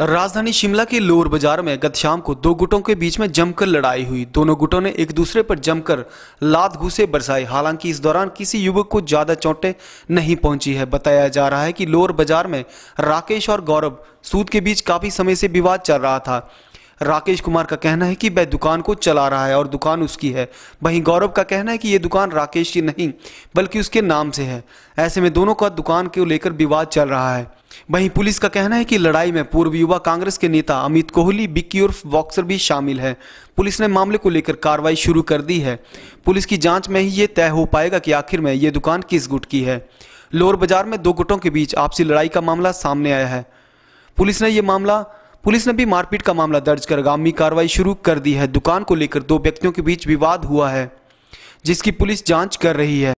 राजधानी शिमला के लोअर बाजार में गत शाम को दो गुटों के बीच में जमकर लड़ाई हुई दोनों गुटों ने एक दूसरे पर जमकर लात घुसे बरसाए हालांकि इस दौरान किसी युवक को ज्यादा चोटें नहीं पहुंची है बताया जा रहा है कि लोअर बाजार में राकेश और गौरव सूद के बीच काफी समय से विवाद चल रहा था राकेश कुमार का कहना है कि वह दुकान को चला रहा है और दुकान उसकी है वहीं गौरव का कहना है कि ये दुकान राकेश की नहीं बल्कि उसके नाम से है ऐसे में दोनों का दुकान को लेकर विवाद चल रहा है वहीं पुलिस का कहना है कि लड़ाई में पूर्व युवा कांग्रेस के नेता अमित कोहली बिक्की उर्फ बॉक्सर भी शामिल है पुलिस ने मामले को लेकर कार्रवाई शुरू कर दी है पुलिस की जांच में ही ये तय हो पाएगा कि आखिर में ये दुकान किस गुट की है लोअर बाजार में दो गुटों के बीच आपसी लड़ाई का मामला सामने आया है पुलिस ने यह मामला पुलिस ने भी मारपीट का मामला दर्ज कर गामी कार्रवाई शुरू कर दी है दुकान को लेकर दो व्यक्तियों के बीच विवाद हुआ है जिसकी पुलिस जांच कर रही है